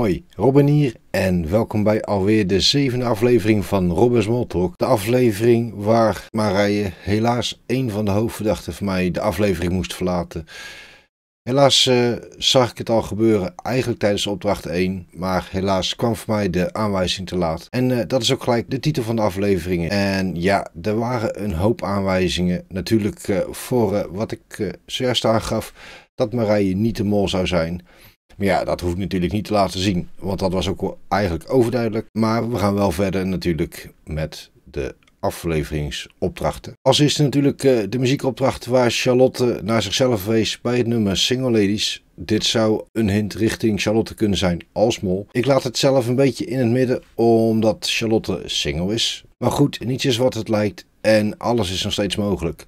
Hoi, Robin hier en welkom bij alweer de zevende aflevering van Robins Small De aflevering waar Marije helaas een van de hoofdverdachten van mij de aflevering moest verlaten. Helaas eh, zag ik het al gebeuren, eigenlijk tijdens opdracht 1, maar helaas kwam voor mij de aanwijzing te laat. En eh, dat is ook gelijk de titel van de afleveringen. En ja, er waren een hoop aanwijzingen. Natuurlijk eh, voor wat ik zojuist aangaf, dat Marije niet de mol zou zijn. Maar ja, dat hoeft natuurlijk niet te laten zien, want dat was ook eigenlijk overduidelijk. Maar we gaan wel verder natuurlijk met de afleveringsopdrachten. Als eerste natuurlijk eh, de muziekopdracht waar Charlotte naar zichzelf wees bij het nummer Single Ladies. Dit zou een hint richting Charlotte kunnen zijn als mol. Ik laat het zelf een beetje in het midden omdat Charlotte single is. Maar goed, niets is wat het lijkt en alles is nog steeds mogelijk.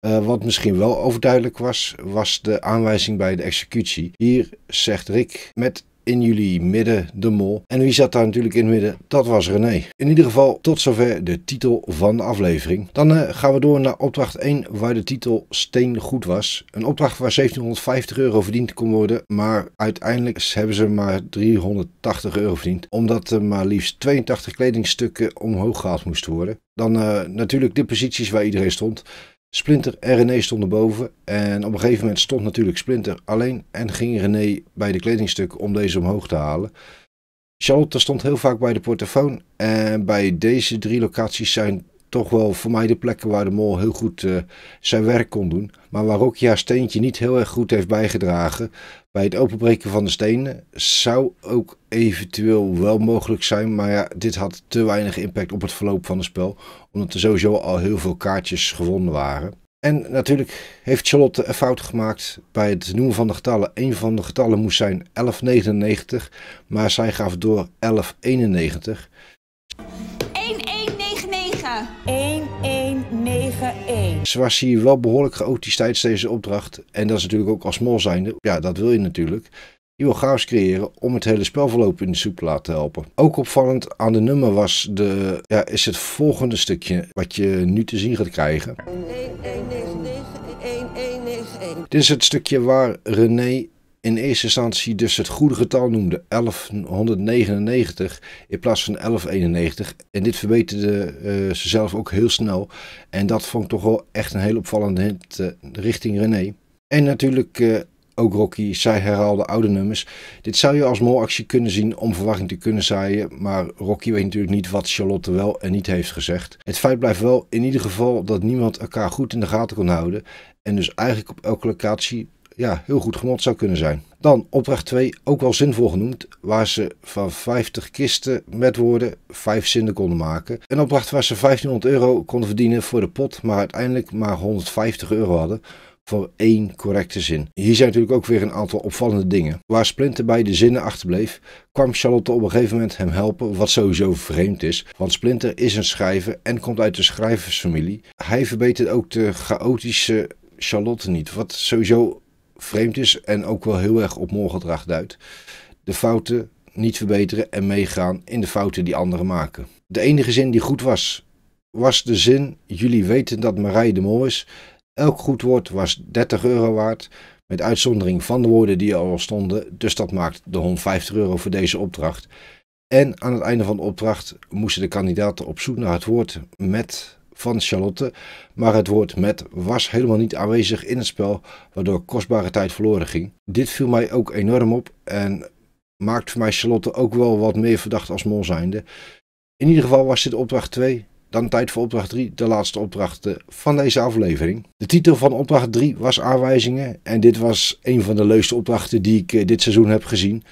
Eh, wat misschien wel overduidelijk was, was de aanwijzing bij de executie. Hier zegt Rick met in jullie midden de mol. En wie zat daar natuurlijk in het midden? Dat was René. In ieder geval tot zover de titel van de aflevering. Dan eh, gaan we door naar opdracht 1 waar de titel Steen goed was. Een opdracht waar 1750 euro verdiend kon worden. Maar uiteindelijk hebben ze maar 380 euro verdiend. Omdat er maar liefst 82 kledingstukken omhoog gehaald moest worden. Dan eh, natuurlijk de posities waar iedereen stond. Splinter en René stonden boven en op een gegeven moment stond natuurlijk Splinter alleen en ging René bij de kledingstuk om deze omhoog te halen. Charlotte stond heel vaak bij de portofoon en bij deze drie locaties zijn toch wel voor mij de plekken waar de mol heel goed eh, zijn werk kon doen. Maar waar Rokia Steentje niet heel erg goed heeft bijgedragen. Bij het openbreken van de stenen zou ook eventueel wel mogelijk zijn. Maar ja, dit had te weinig impact op het verloop van het spel. Omdat er sowieso al heel veel kaartjes gewonnen waren. En natuurlijk heeft Charlotte een fout gemaakt bij het noemen van de getallen. Een van de getallen moest zijn 1199, maar zij gaf door 1191. 1191. Ze was hier wel behoorlijk chaotisch tijdens deze opdracht. En dat is natuurlijk ook als mol zijnde. Ja, dat wil je natuurlijk. Je wil chaos creëren om het hele spelverloop in de soep te laten helpen. Ook opvallend aan de nummer was de, ja, is het volgende stukje wat je nu te zien gaat krijgen. 1199, 1191. Dit is het stukje waar René in eerste instantie dus het goede getal noemde, 1199 in plaats van 1191. En dit verbeterde eh, ze zelf ook heel snel. En dat vond ik toch wel echt een heel opvallende hint eh, richting René. En natuurlijk uh, ook Rocky, zij herhaalde oude nummers. Dit zou je als actie kunnen zien om verwachting te kunnen zaaien, maar Rocky weet natuurlijk niet wat Charlotte wel en niet heeft gezegd. Het feit blijft wel in ieder geval dat niemand elkaar goed in de gaten kon houden en dus eigenlijk op elke locatie ja, heel goed gemot zou kunnen zijn. Dan opdracht 2, ook wel zinvol genoemd, waar ze van 50 kisten met woorden 5 zinnen konden maken. Een opdracht waar ze 1500 euro konden verdienen voor de pot, maar uiteindelijk maar 150 euro hadden voor één correcte zin. Hier zijn natuurlijk ook weer een aantal opvallende dingen. Waar Splinter bij de zinnen achterbleef, kwam Charlotte op een gegeven moment hem helpen, wat sowieso vreemd is, want Splinter is een schrijver en komt uit de schrijversfamilie. Hij verbetert ook de chaotische Charlotte niet, wat sowieso vreemd is en ook wel heel erg op morgendrag duidt. De fouten niet verbeteren en meegaan in de fouten die anderen maken. De enige zin die goed was, was de zin: Jullie weten dat Marije de Mol is. Elk goed woord was 30 euro waard, met uitzondering van de woorden die al stonden. Dus dat maakt de 150 euro voor deze opdracht. En aan het einde van de opdracht moesten de kandidaten op zoek naar het woord met van Charlotte, maar het woord met was helemaal niet aanwezig in het spel, waardoor kostbare tijd verloren ging. Dit viel mij ook enorm op en maakt voor mij Charlotte ook wel wat meer verdacht als mol zijnde. In ieder geval was dit opdracht 2, dan tijd voor opdracht 3, de laatste opdracht van deze aflevering. De titel van opdracht 3 was aanwijzingen en dit was een van de leukste opdrachten die ik eh, dit seizoen heb gezien.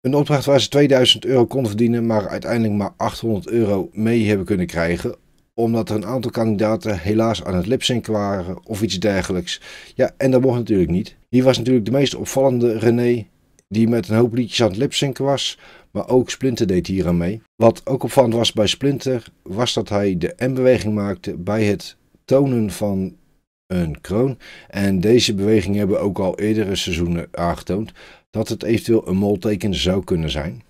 Een opdracht waar ze 2000 euro kon verdienen, maar uiteindelijk maar 800 euro mee hebben kunnen krijgen omdat er een aantal kandidaten helaas aan het lipzinken waren of iets dergelijks. Ja, en dat mocht natuurlijk niet. Hier was natuurlijk de meest opvallende René, die met een hoop liedjes aan het lipzinken was, maar ook Splinter deed hier aan mee. Wat ook opvallend was bij Splinter, was dat hij de M-beweging maakte bij het tonen van een kroon. En deze beweging hebben ook al eerdere seizoenen aangetoond dat het eventueel een molteken zou kunnen zijn.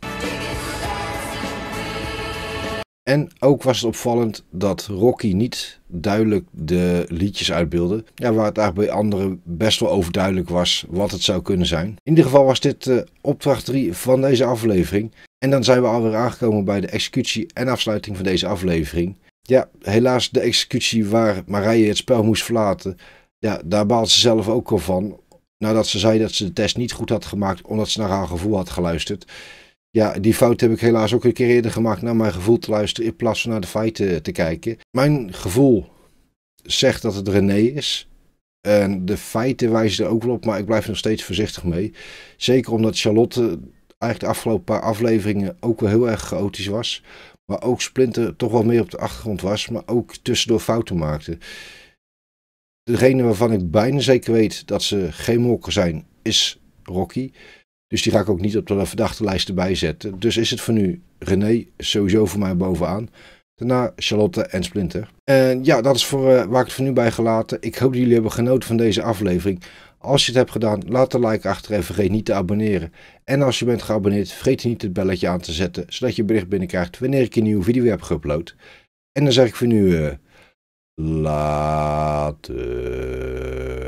En ook was het opvallend dat Rocky niet duidelijk de liedjes uitbeelde. Ja, waar het eigenlijk bij anderen best wel overduidelijk was wat het zou kunnen zijn. In ieder geval was dit uh, opdracht 3 van deze aflevering. En dan zijn we alweer aangekomen bij de executie en afsluiting van deze aflevering. Ja, helaas de executie waar Marije het spel moest verlaten. Ja, daar baalt ze zelf ook al van. Nadat ze zei dat ze de test niet goed had gemaakt omdat ze naar haar gevoel had geluisterd. Ja, die fout heb ik helaas ook een keer eerder gemaakt naar mijn gevoel te luisteren in plaats van naar de feiten te kijken. Mijn gevoel zegt dat het René is. En de feiten wijzen er ook wel op, maar ik blijf nog steeds voorzichtig mee. Zeker omdat Charlotte eigenlijk de afgelopen paar afleveringen ook wel heel erg chaotisch was. Maar ook Splinter toch wel meer op de achtergrond was, maar ook tussendoor fouten maakte. Degene waarvan ik bijna zeker weet dat ze geen molken zijn, is Rocky. Dus die ga ik ook niet op de verdachte lijst erbij zetten. Dus is het voor nu René sowieso voor mij bovenaan. Daarna Charlotte en Splinter. En ja, dat is voor, eh, waar ik het voor nu bij gelaten. Ik hoop dat jullie hebben genoten van deze aflevering. Als je het hebt gedaan, laat een like achter en vergeet niet te abonneren. En als je bent geabonneerd, vergeet niet het belletje aan te zetten, zodat je bericht binnenkrijgt wanneer ik een nieuwe video heb geüpload. En dan zeg ik voor nu, uh, later.